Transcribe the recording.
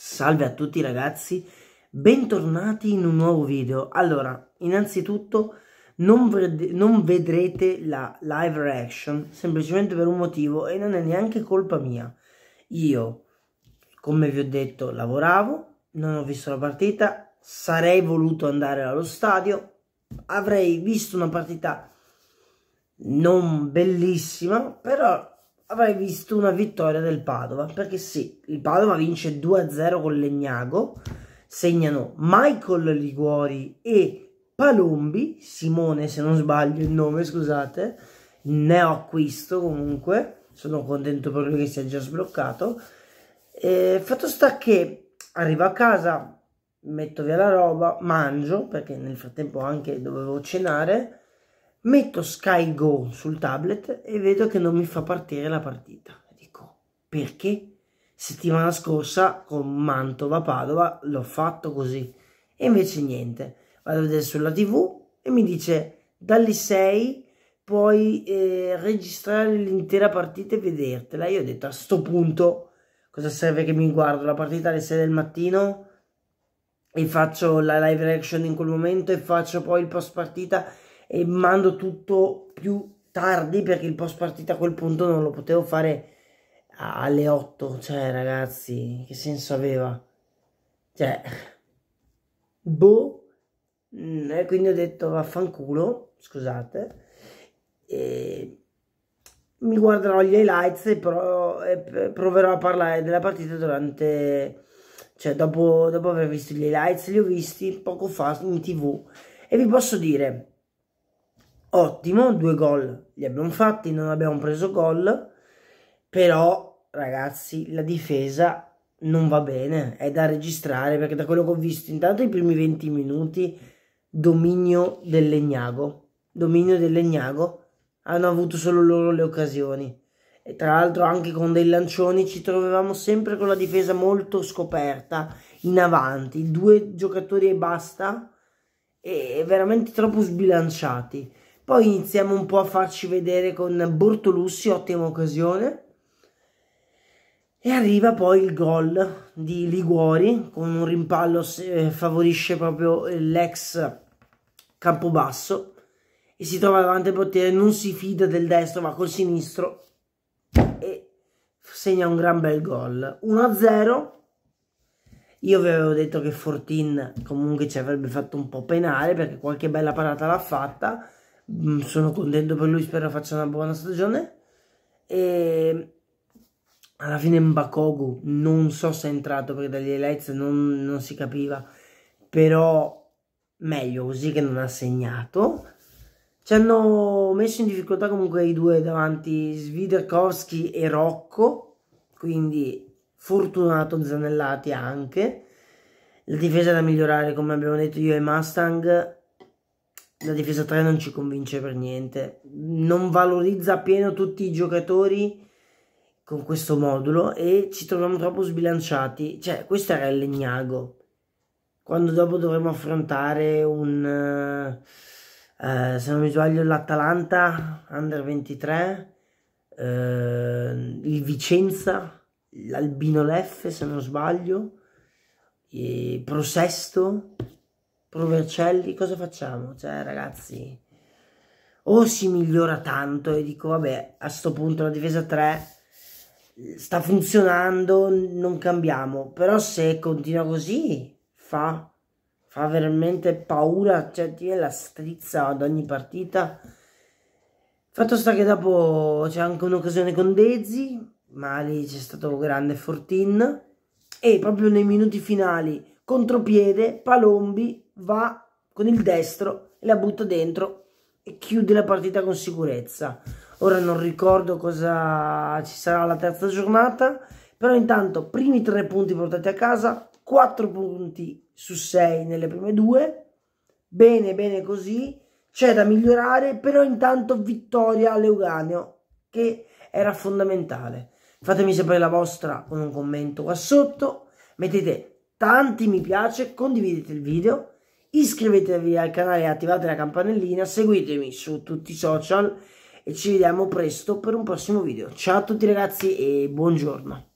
Salve a tutti ragazzi, bentornati in un nuovo video. Allora, innanzitutto non, non, vedrete la live reaction semplicemente per un motivo e non è neanche colpa mia. Io, come vi ho detto, lavoravo, non ho visto la partita, sarei voluto andare allo stadio, avrei visto una partita non bellissima, però avrei visto una vittoria del Padova, perché sì, il Padova vince 2-0 con Legnago, segnano Michael Liguori e Palombi, Simone se non sbaglio il nome, scusate, ne ho acquisto comunque, sono contento proprio che sia già sbloccato. E fatto sta che arrivo a casa, metto via la roba, mangio, perché nel frattempo anche dovevo cenare, metto Sky Go sul tablet e vedo che non mi fa partire la partita. Dico, perché? Settimana scorsa con Mantova-Padova l'ho fatto così. E invece niente. Vado a vedere sulla TV e mi dice, dalle 6 puoi eh, registrare l'intera partita e vedertela. Io ho detto, a sto punto, cosa serve che mi guardo la partita alle 6 del mattino? E faccio la live reaction in quel momento e faccio poi il post partita e mando tutto più tardi perché il post partita a quel punto non lo potevo fare alle 8, cioè ragazzi, che senso aveva? Cioè, boh, mm, e quindi ho detto vaffanculo, scusate, e mi guarderò gli highlights e, pro e proverò a parlare della partita durante, cioè dopo, dopo aver visto gli highlights, li ho visti poco fa in tv e vi posso dire ottimo, due gol li abbiamo fatti, non abbiamo preso gol, però ragazzi la difesa non va bene, è da registrare perché da quello che ho visto intanto i primi 20 minuti dominio del Legnago, dominio del Legnago, hanno avuto solo loro le occasioni e tra l'altro anche con dei lancioni ci trovavamo sempre con la difesa molto scoperta in avanti, due giocatori e basta e veramente troppo sbilanciati. Poi iniziamo un po' a farci vedere con Bortolussi, ottima occasione. E arriva poi il gol di Liguori con un rimpallo eh, favorisce proprio l'ex Campobasso e si trova davanti al portiere, non si fida del destro ma col sinistro e segna un gran bel gol. 1-0. Io vi avevo detto che Fortin comunque ci avrebbe fatto un po' penare, perché qualche bella parata l'ha fatta Mm, sono contento per lui, spero faccia una buona stagione. E alla fine Mbakogu non so se è entrato perché dagli Elites non, non, si capiva, però meglio così che non ha segnato. Ci hanno messo in difficoltà comunque i due davanti Sviderkowski e Rocco, quindi fortunato Zanellati anche. La difesa da migliorare, come abbiamo detto io e Mustang, la difesa 3 non ci convince per niente, non valorizza appieno tutti i giocatori con questo modulo e ci troviamo troppo sbilanciati. Cioè, questo era il legnago. Quando dopo dovremo affrontare un, eh, se non mi sbaglio, l'Atalanta Under 23, eh, il Vicenza, l'Albino Leffe, se non sbaglio, Prosesto Provercelli, cosa facciamo? Cioè, ragazzi, o si migliora tanto e dico, vabbè, a sto punto la difesa 3 sta funzionando, non cambiamo. Però se continua così, fa, fa veramente paura, cioè ti viene la strizza ad ogni partita. Fatto sta che dopo c'è anche un'occasione con Dezzi, ma lì c'è stato grande Fortin. E proprio nei minuti finali, contropiede, Palombi va con il destro e la butta dentro e chiude la partita con sicurezza. Ora non ricordo cosa ci sarà la terza giornata, però intanto primi tre punti portati a casa, quattro punti su sei nelle prime due, bene bene così, c'è da migliorare, però intanto vittoria all'Euganeo che era fondamentale. Fatemi sapere la vostra con un commento qua sotto, mettete tanti mi piace, condividete il video iscrivetevi al canale e attivate la campanellina, seguitemi su tutti i social e ci vediamo presto per un prossimo video. Ciao a tutti ragazzi e buongiorno.